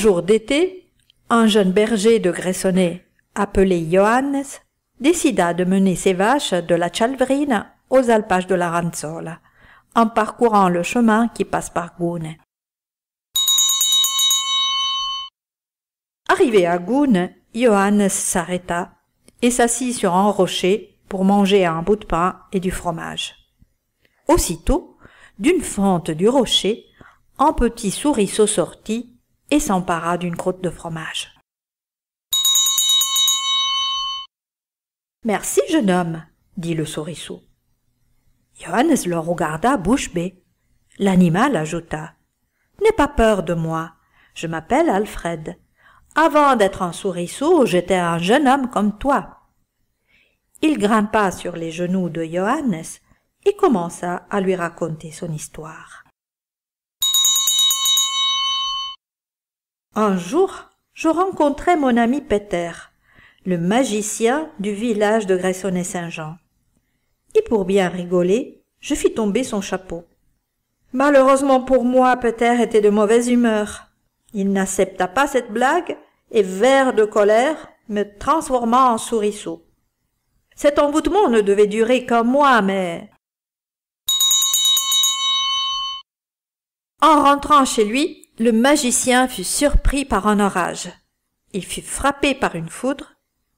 jour d'été, un jeune berger de Gressonnet, appelé Johannes, décida de mener ses vaches de la Chalvrine aux alpages de la Ranzola, en parcourant le chemin qui passe par Goune. Arrivé à Goune, Johannes s'arrêta et s'assit sur un rocher pour manger un bout de pain et du fromage. Aussitôt, d'une fente du rocher, un petit souris sortit et s'empara d'une croûte de fromage. Merci, jeune homme, dit le souriceau. Johannes le regarda bouche bée. L'animal ajouta. N'aie pas peur de moi. Je m'appelle Alfred. Avant d'être un souriceau, j'étais un jeune homme comme toi. Il grimpa sur les genoux de Johannes et commença à lui raconter son histoire. Un jour, je rencontrai mon ami Peter, le magicien du village de Gressonnet-Saint-Jean. Et pour bien rigoler, je fis tomber son chapeau. Malheureusement pour moi, Peter était de mauvaise humeur. Il n'accepta pas cette blague et, vert de colère, me transforma en souriceau. Cet envoûtement ne devait durer qu'un mois, mais... En rentrant chez lui, le magicien fut surpris par un orage. Il fut frappé par une foudre,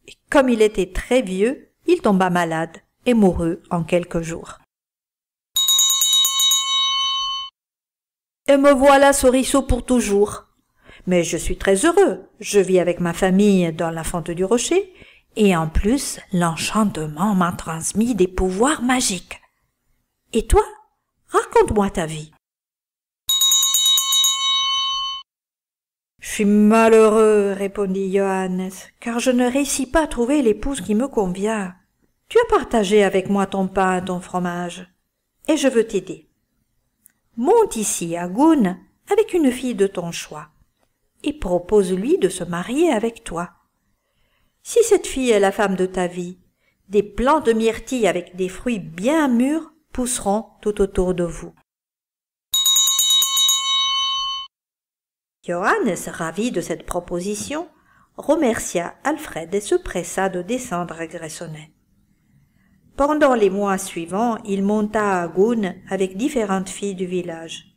et comme il était très vieux, il tomba malade et mourut en quelques jours. Et me voilà souriceau pour toujours. Mais je suis très heureux. Je vis avec ma famille dans la fonte du rocher, et en plus, l'enchantement m'a transmis des pouvoirs magiques. Et toi, raconte-moi ta vie. « Je suis malheureux, répondit Johannes, car je ne réussis pas à trouver l'épouse qui me convient. Tu as partagé avec moi ton pain, ton fromage, et je veux t'aider. Monte ici à Goun avec une fille de ton choix, et propose-lui de se marier avec toi. Si cette fille est la femme de ta vie, des plants de myrtille avec des fruits bien mûrs pousseront tout autour de vous. Johannes, ravi de cette proposition, remercia Alfred et se pressa de descendre à Gressonnet. Pendant les mois suivants, il monta à Goun avec différentes filles du village.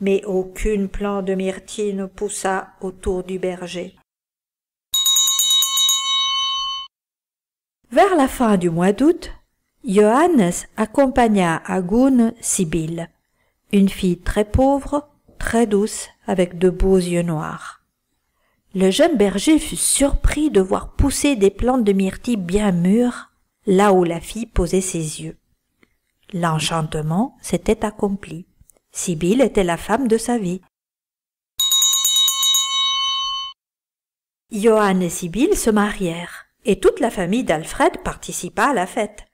Mais aucune plante de myrtille ne poussa autour du berger. Vers la fin du mois d'août, Johannes accompagna à Goun Sibylle, une fille très pauvre, très douce avec de beaux yeux noirs. Le jeune berger fut surpris de voir pousser des plantes de myrtille bien mûres là où la fille posait ses yeux. L'enchantement s'était accompli. Sibyl était la femme de sa vie. Johann et Sibyl se marièrent, et toute la famille d'Alfred participa à la fête.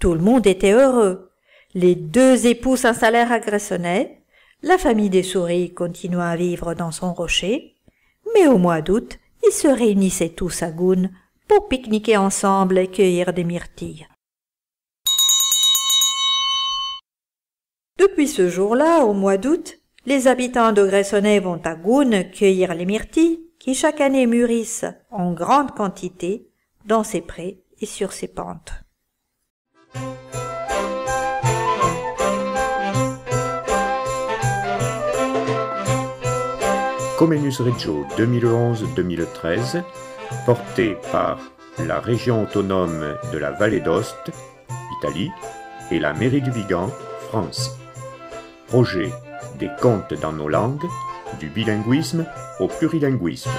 Tout le monde était heureux. Les deux époux s'installèrent à Gressonnet, la famille des souris continua à vivre dans son rocher, mais au mois d'août, ils se réunissaient tous à Goun pour pique-niquer ensemble et cueillir des myrtilles. Depuis ce jour-là, au mois d'août, les habitants de Gressonnet vont à Goun cueillir les myrtilles qui chaque année mûrissent en grande quantité dans ses prés et sur ses pentes. Comenus Reggio 2011-2013, porté par la région autonome de la Vallée d'Ost, Italie, et la mairie du Vigan, France. Projet des contes dans nos langues, du bilinguisme au plurilinguisme.